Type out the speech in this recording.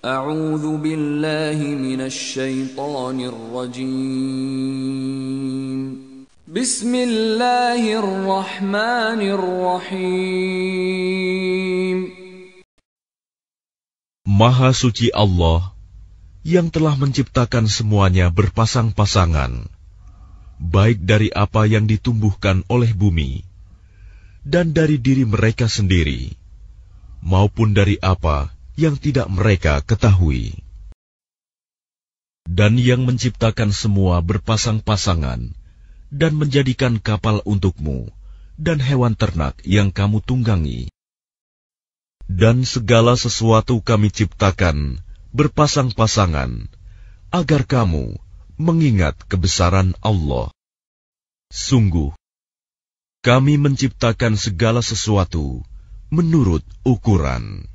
أعوذ بالله من الشيطان الرجيم بسم الله الرحمن الرحيم Maha suci Allah yang telah menciptakan semuanya berpasang-pasangan baik dari apa yang ditumbuhkan oleh bumi dan dari diri mereka sendiri maupun dari apa yang tidak mereka ketahui. Dan yang menciptakan semua berpasang-pasangan dan menjadikan kapal untukmu dan hewan ternak yang kamu tunggangi. Dan segala sesuatu kami ciptakan berpasang-pasangan agar kamu mengingat kebesaran Allah. Sungguh, kami menciptakan segala sesuatu menurut ukuran.